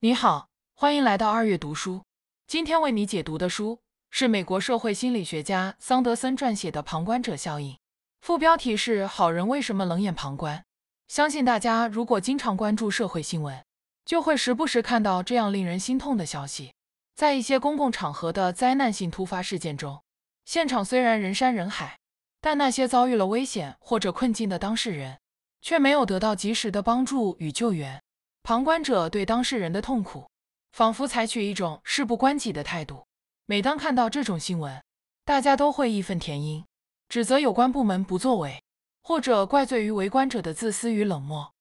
你好，欢迎来到二月读书。今天为你解读的书是美国社会心理学家桑德森撰写的《旁观者效应》，副标题是“好人为什么冷眼旁观”。相信大家如果经常关注社会新闻，就会时不时看到这样令人心痛的消息。在一些公共场合的灾难性突发事件中，现场虽然人山人海，但那些遭遇了危险或者困境的当事人，却没有得到及时的帮助与救援。旁观者对当事人的痛苦，仿佛采取一种事不关己的态度。每当看到这种新闻，大家都会义愤填膺，指责有关部门不作为，或者怪罪于围观者的自私与冷漠。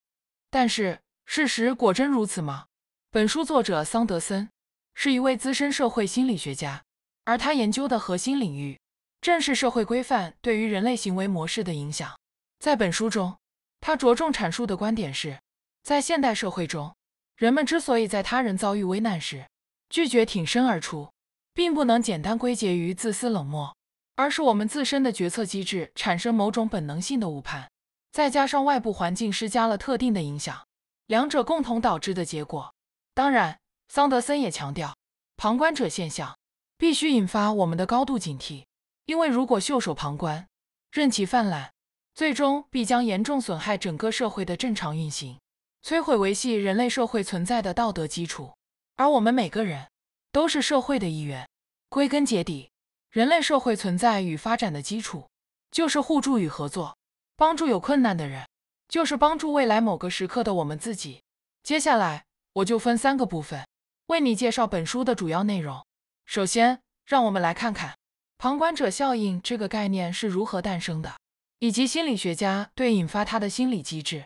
但是，事实果真如此吗？本书作者桑德森是一位资深社会心理学家，而他研究的核心领域正是社会规范对于人类行为模式的影响。在本书中，他着重阐述的观点是。在现代社会中，人们之所以在他人遭遇危难时拒绝挺身而出，并不能简单归结于自私冷漠，而是我们自身的决策机制产生某种本能性的误判，再加上外部环境施加了特定的影响，两者共同导致的结果。当然，桑德森也强调，旁观者现象必须引发我们的高度警惕，因为如果袖手旁观，任其泛滥，最终必将严重损害整个社会的正常运行。摧毁维系人类社会存在的道德基础，而我们每个人都是社会的一员。归根结底，人类社会存在与发展的基础就是互助与合作。帮助有困难的人，就是帮助未来某个时刻的我们自己。接下来，我就分三个部分为你介绍本书的主要内容。首先，让我们来看看“旁观者效应”这个概念是如何诞生的，以及心理学家对引发它的心理机制。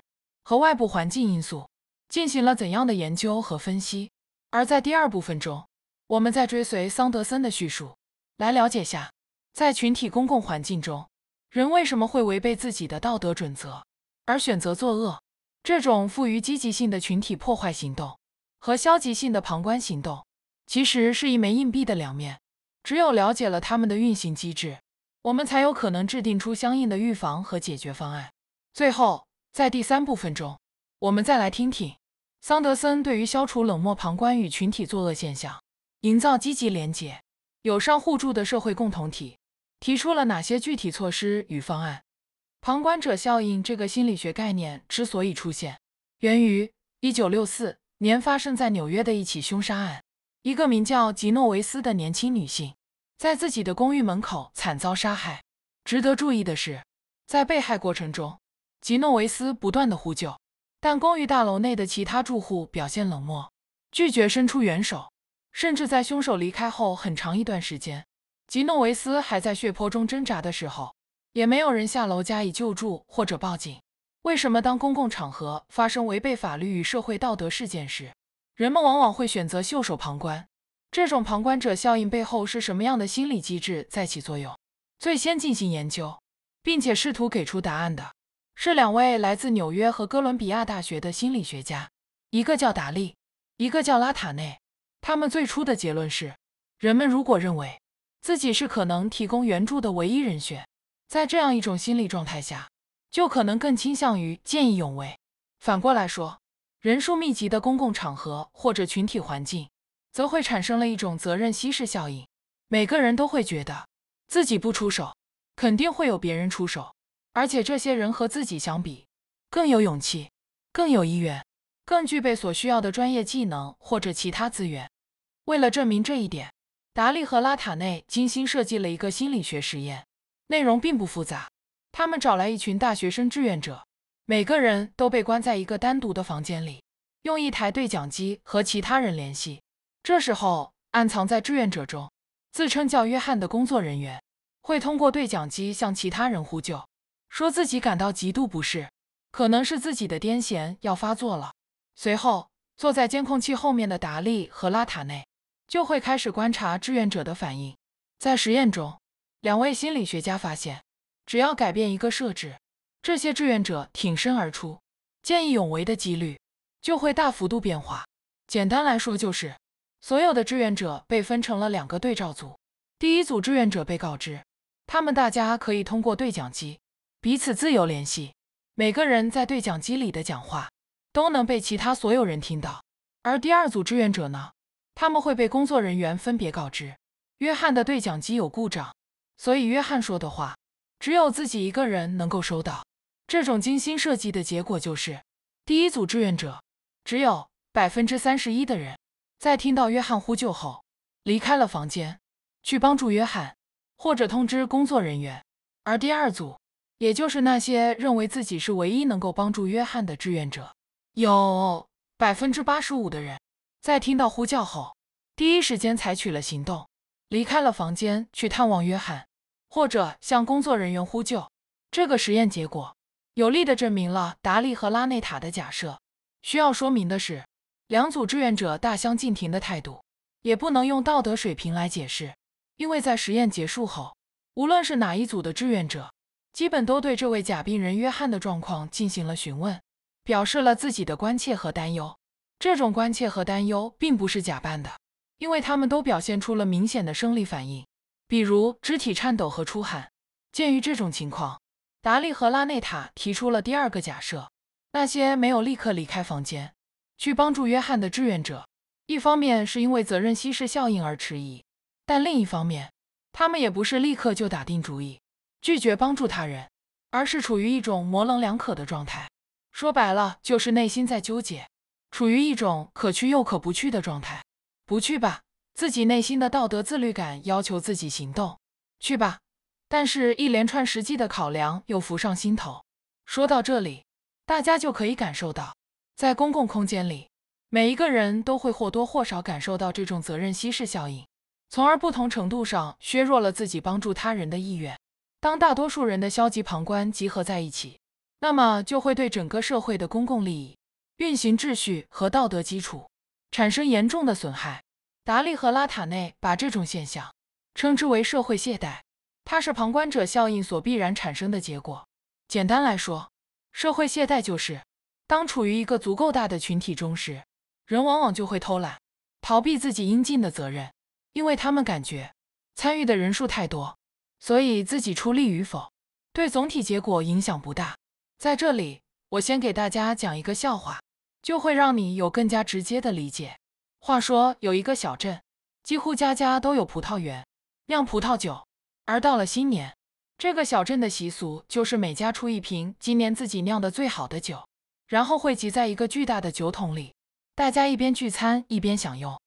和外部环境因素进行了怎样的研究和分析？而在第二部分中，我们在追随桑德森的叙述来了解下，在群体公共环境中，人为什么会违背自己的道德准则而选择作恶？这种富于积极性的群体破坏行动和消极性的旁观行动，其实是一枚硬币的两面。只有了解了他们的运行机制，我们才有可能制定出相应的预防和解决方案。最后。在第三部分中，我们再来听听桑德森对于消除冷漠旁观与群体作恶现象，营造积极廉结、友善互助的社会共同体，提出了哪些具体措施与方案。旁观者效应这个心理学概念之所以出现，源于一九六四年发生在纽约的一起凶杀案。一个名叫吉诺维斯的年轻女性，在自己的公寓门口惨遭杀害。值得注意的是，在被害过程中。吉诺维斯不断的呼救，但公寓大楼内的其他住户表现冷漠，拒绝伸出援手，甚至在凶手离开后很长一段时间，吉诺维斯还在血泊中挣扎的时候，也没有人下楼加以救助或者报警。为什么当公共场合发生违背法律与社会道德事件时，人们往往会选择袖手旁观？这种旁观者效应背后是什么样的心理机制在起作用？最先进行研究，并且试图给出答案的。是两位来自纽约和哥伦比亚大学的心理学家，一个叫达利，一个叫拉塔内。他们最初的结论是：人们如果认为自己是可能提供援助的唯一人选，在这样一种心理状态下，就可能更倾向于见义勇为。反过来说，人数密集的公共场合或者群体环境，则会产生了一种责任稀释效应，每个人都会觉得自己不出手，肯定会有别人出手。而且这些人和自己相比，更有勇气，更有意愿，更具备所需要的专业技能或者其他资源。为了证明这一点，达利和拉塔内精心设计了一个心理学实验，内容并不复杂。他们找来一群大学生志愿者，每个人都被关在一个单独的房间里，用一台对讲机和其他人联系。这时候，暗藏在志愿者中自称叫约翰的工作人员会通过对讲机向其他人呼救。说自己感到极度不适，可能是自己的癫痫要发作了。随后，坐在监控器后面的达利和拉塔内就会开始观察志愿者的反应。在实验中，两位心理学家发现，只要改变一个设置，这些志愿者挺身而出、见义勇为的几率就会大幅度变化。简单来说，就是所有的志愿者被分成了两个对照组，第一组志愿者被告知，他们大家可以通过对讲机。彼此自由联系，每个人在对讲机里的讲话都能被其他所有人听到。而第二组志愿者呢，他们会被工作人员分别告知，约翰的对讲机有故障，所以约翰说的话只有自己一个人能够收到。这种精心设计的结果就是，第一组志愿者只有百分之三十一的人在听到约翰呼救后离开了房间去帮助约翰，或者通知工作人员，而第二组。也就是那些认为自己是唯一能够帮助约翰的志愿者，有百分之八十五的人在听到呼叫后，第一时间采取了行动，离开了房间去探望约翰，或者向工作人员呼救。这个实验结果有力地证明了达利和拉内塔的假设。需要说明的是，两组志愿者大相径庭的态度，也不能用道德水平来解释，因为在实验结束后，无论是哪一组的志愿者。基本都对这位假病人约翰的状况进行了询问，表示了自己的关切和担忧。这种关切和担忧并不是假扮的，因为他们都表现出了明显的生理反应，比如肢体颤抖和出汗。鉴于这种情况，达利和拉内塔提出了第二个假设：那些没有立刻离开房间去帮助约翰的志愿者，一方面是因为责任稀释效应而迟疑，但另一方面，他们也不是立刻就打定主意。拒绝帮助他人，而是处于一种模棱两可的状态。说白了，就是内心在纠结，处于一种可去又可不去的状态。不去吧，自己内心的道德自律感要求自己行动；去吧，但是一连串实际的考量又浮上心头。说到这里，大家就可以感受到，在公共空间里，每一个人都会或多或少感受到这种责任稀释效应，从而不同程度上削弱了自己帮助他人的意愿。当大多数人的消极旁观集合在一起，那么就会对整个社会的公共利益、运行秩序和道德基础产生严重的损害。达利和拉塔内把这种现象称之为“社会懈怠”，它是旁观者效应所必然产生的结果。简单来说，社会懈怠就是，当处于一个足够大的群体中时，人往往就会偷懒，逃避自己应尽的责任，因为他们感觉参与的人数太多。所以自己出力与否，对总体结果影响不大。在这里，我先给大家讲一个笑话，就会让你有更加直接的理解。话说有一个小镇，几乎家家都有葡萄园，酿葡萄酒。而到了新年，这个小镇的习俗就是每家出一瓶今年自己酿的最好的酒，然后汇集在一个巨大的酒桶里，大家一边聚餐一边享用。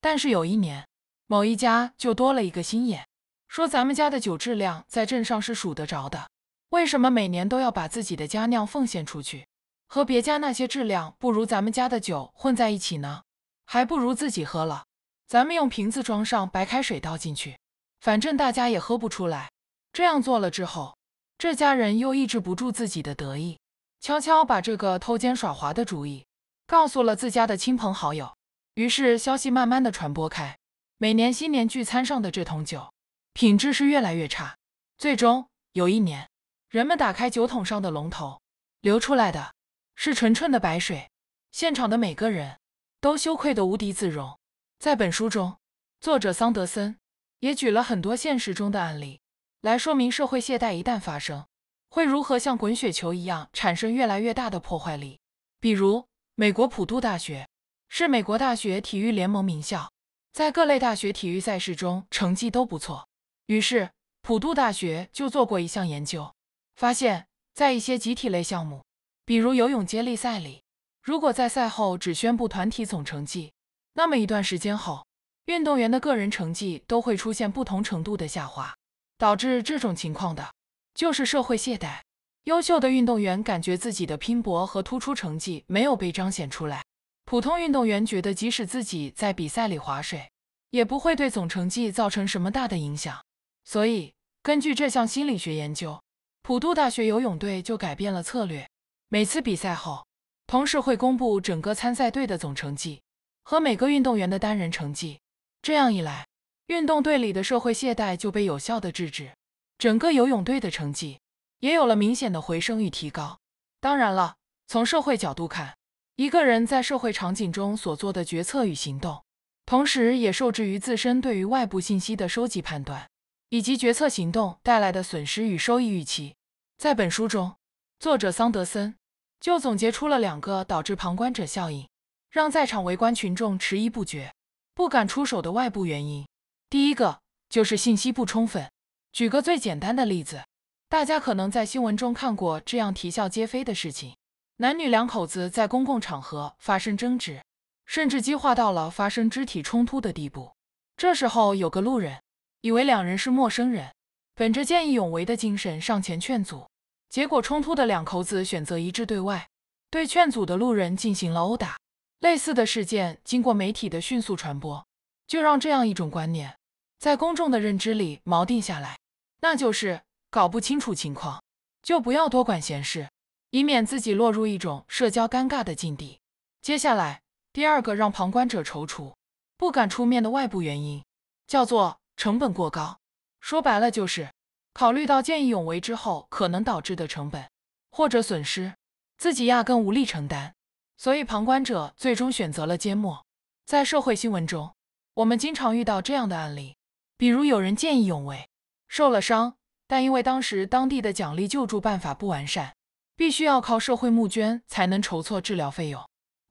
但是有一年，某一家就多了一个心眼。说咱们家的酒质量在镇上是数得着的，为什么每年都要把自己的佳酿奉献出去，和别家那些质量不如咱们家的酒混在一起呢？还不如自己喝了。咱们用瓶子装上白开水倒进去，反正大家也喝不出来。这样做了之后，这家人又抑制不住自己的得意，悄悄把这个偷奸耍滑的主意告诉了自家的亲朋好友。于是消息慢慢的传播开，每年新年聚餐上的这桶酒。品质是越来越差，最终有一年，人们打开酒桶上的龙头，流出来的是纯纯的白水，现场的每个人都羞愧得无地自容。在本书中，作者桑德森也举了很多现实中的案例，来说明社会懈怠一旦发生，会如何像滚雪球一样产生越来越大的破坏力。比如，美国普渡大学是美国大学体育联盟名校，在各类大学体育赛事中成绩都不错。于是，普渡大学就做过一项研究，发现，在一些集体类项目，比如游泳接力赛里，如果在赛后只宣布团体总成绩，那么一段时间后，运动员的个人成绩都会出现不同程度的下滑。导致这种情况的，就是社会懈怠。优秀的运动员感觉自己的拼搏和突出成绩没有被彰显出来，普通运动员觉得即使自己在比赛里划水，也不会对总成绩造成什么大的影响。所以，根据这项心理学研究，普渡大学游泳队就改变了策略。每次比赛后，同事会公布整个参赛队的总成绩和每个运动员的单人成绩。这样一来，运动队里的社会懈怠就被有效的制止，整个游泳队的成绩也有了明显的回升与提高。当然了，从社会角度看，一个人在社会场景中所做的决策与行动，同时也受制于自身对于外部信息的收集判断。以及决策行动带来的损失与收益预期，在本书中，作者桑德森就总结出了两个导致旁观者效应，让在场围观群众迟疑不决、不敢出手的外部原因。第一个就是信息不充分。举个最简单的例子，大家可能在新闻中看过这样啼笑皆非的事情：男女两口子在公共场合发生争执，甚至激化到了发生肢体冲突的地步。这时候有个路人。以为两人是陌生人，本着见义勇为的精神上前劝阻，结果冲突的两口子选择一致对外，对劝阻的路人进行了殴打。类似的事件经过媒体的迅速传播，就让这样一种观念在公众的认知里锚定下来，那就是搞不清楚情况就不要多管闲事，以免自己落入一种社交尴尬的境地。接下来第二个让旁观者踌躇、不敢出面的外部原因，叫做。成本过高，说白了就是，考虑到见义勇为之后可能导致的成本或者损失，自己压根无力承担，所以旁观者最终选择了缄默。在社会新闻中，我们经常遇到这样的案例，比如有人见义勇为，受了伤，但因为当时当地的奖励救助办法不完善，必须要靠社会募捐才能筹措治疗费用，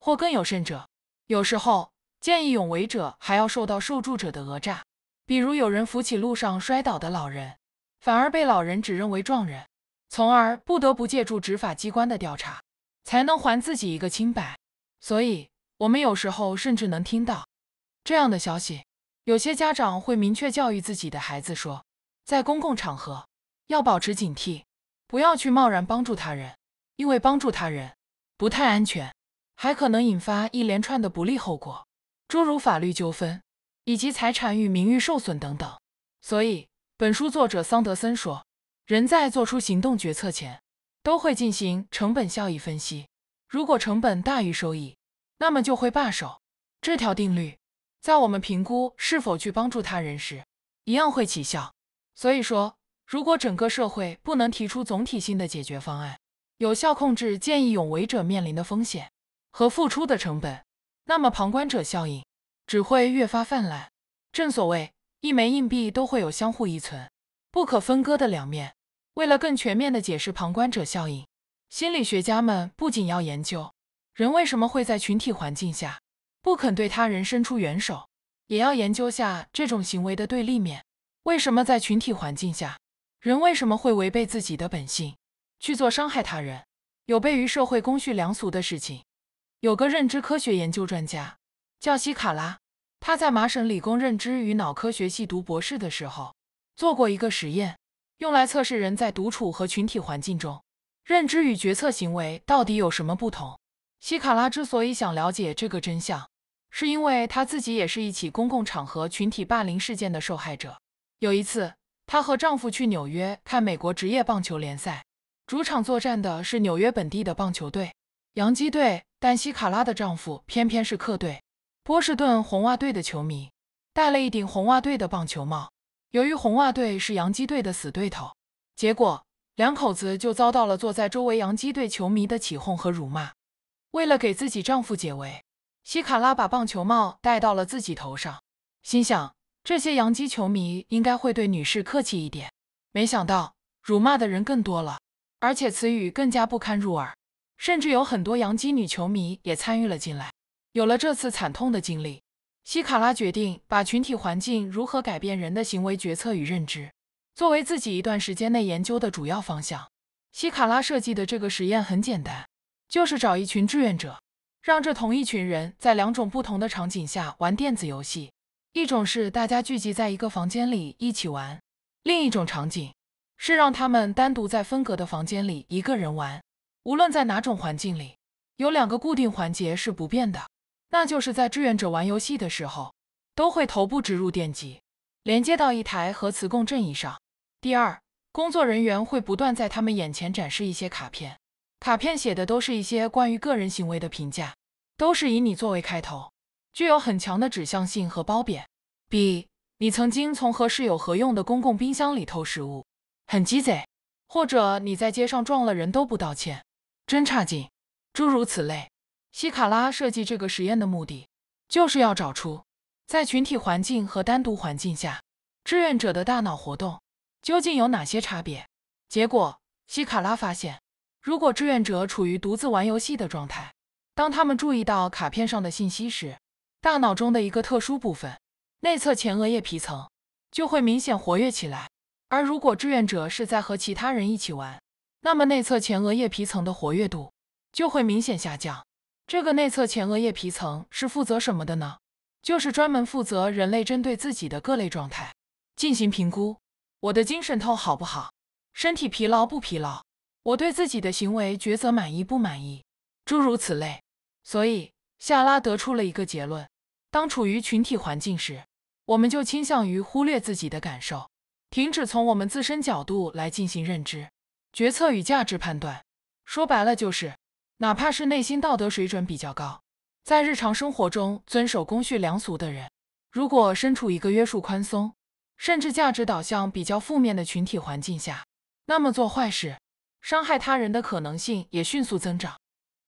或更有甚者，有时候见义勇为者还要受到受助者的讹诈。比如有人扶起路上摔倒的老人，反而被老人指认为撞人，从而不得不借助执法机关的调查，才能还自己一个清白。所以，我们有时候甚至能听到这样的消息：有些家长会明确教育自己的孩子说，在公共场合要保持警惕，不要去贸然帮助他人，因为帮助他人不太安全，还可能引发一连串的不利后果，诸如法律纠纷。以及财产与名誉受损等等。所以，本书作者桑德森说，人在做出行动决策前，都会进行成本效益分析。如果成本大于收益，那么就会罢手。这条定律在我们评估是否去帮助他人时，一样会起效。所以说，如果整个社会不能提出总体性的解决方案，有效控制见义勇为者面临的风险和付出的成本，那么旁观者效应。只会越发泛滥。正所谓，一枚硬币都会有相互依存、不可分割的两面。为了更全面的解释旁观者效应，心理学家们不仅要研究人为什么会在群体环境下不肯对他人伸出援手，也要研究下这种行为的对立面：为什么在群体环境下，人为什么会违背自己的本性，去做伤害他人、有悖于社会公序良俗的事情？有个认知科学研究专家。叫希卡拉，她在麻省理工认知与脑科学系读博士的时候做过一个实验，用来测试人在独处和群体环境中认知与决策行为到底有什么不同。希卡拉之所以想了解这个真相，是因为她自己也是一起公共场合群体霸凌事件的受害者。有一次，她和丈夫去纽约看美国职业棒球联赛，主场作战的是纽约本地的棒球队洋基队，但希卡拉的丈夫偏偏是客队。波士顿红袜队的球迷戴了一顶红袜队的棒球帽。由于红袜队是洋基队的死对头，结果两口子就遭到了坐在周围洋基队球迷的起哄和辱骂。为了给自己丈夫解围，希卡拉把棒球帽戴到了自己头上，心想这些洋基球迷应该会对女士客气一点。没想到辱骂的人更多了，而且词语更加不堪入耳，甚至有很多洋基女球迷也参与了进来。有了这次惨痛的经历，西卡拉决定把群体环境如何改变人的行为决策与认知，作为自己一段时间内研究的主要方向。西卡拉设计的这个实验很简单，就是找一群志愿者，让这同一群人在两种不同的场景下玩电子游戏，一种是大家聚集在一个房间里一起玩，另一种场景是让他们单独在分隔的房间里一个人玩。无论在哪种环境里，有两个固定环节是不变的。那就是在志愿者玩游戏的时候，都会头部植入电极，连接到一台核磁共振仪上。第二，工作人员会不断在他们眼前展示一些卡片，卡片写的都是一些关于个人行为的评价，都是以你作为开头，具有很强的指向性和褒贬，比如你曾经从和室友合用的公共冰箱里偷食物，很鸡贼；或者你在街上撞了人都不道歉，真差劲，诸如此类。西卡拉设计这个实验的目的，就是要找出在群体环境和单独环境下，志愿者的大脑活动究竟有哪些差别。结果，西卡拉发现，如果志愿者处于独自玩游戏的状态，当他们注意到卡片上的信息时，大脑中的一个特殊部分——内侧前额叶皮层就会明显活跃起来；而如果志愿者是在和其他人一起玩，那么内侧前额叶皮层的活跃度就会明显下降。这个内侧前额叶皮层是负责什么的呢？就是专门负责人类针对自己的各类状态进行评估。我的精神头好不好？身体疲劳不疲劳？我对自己的行为抉择满意不满意？诸如此类。所以，夏拉得出了一个结论：当处于群体环境时，我们就倾向于忽略自己的感受，停止从我们自身角度来进行认知、决策与价值判断。说白了就是。哪怕是内心道德水准比较高，在日常生活中遵守公序良俗的人，如果身处一个约束宽松，甚至价值导向比较负面的群体环境下，那么做坏事、伤害他人的可能性也迅速增长。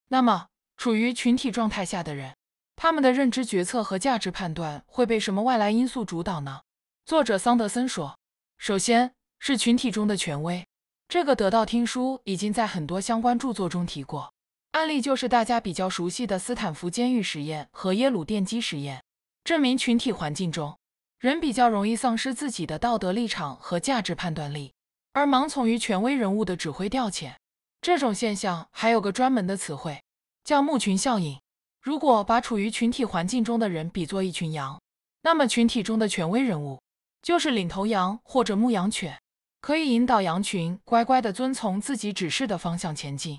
那么，处于群体状态下的人，他们的认知决策和价值判断会被什么外来因素主导呢？作者桑德森说，首先是群体中的权威，这个得到听书已经在很多相关著作中提过。案例就是大家比较熟悉的斯坦福监狱实验和耶鲁电击实验，证明群体环境中，人比较容易丧失自己的道德立场和价值判断力，而盲从于权威人物的指挥调遣。这种现象还有个专门的词汇，叫牧群效应。如果把处于群体环境中的人比作一群羊，那么群体中的权威人物就是领头羊或者牧羊犬，可以引导羊群乖乖地遵从自己指示的方向前进。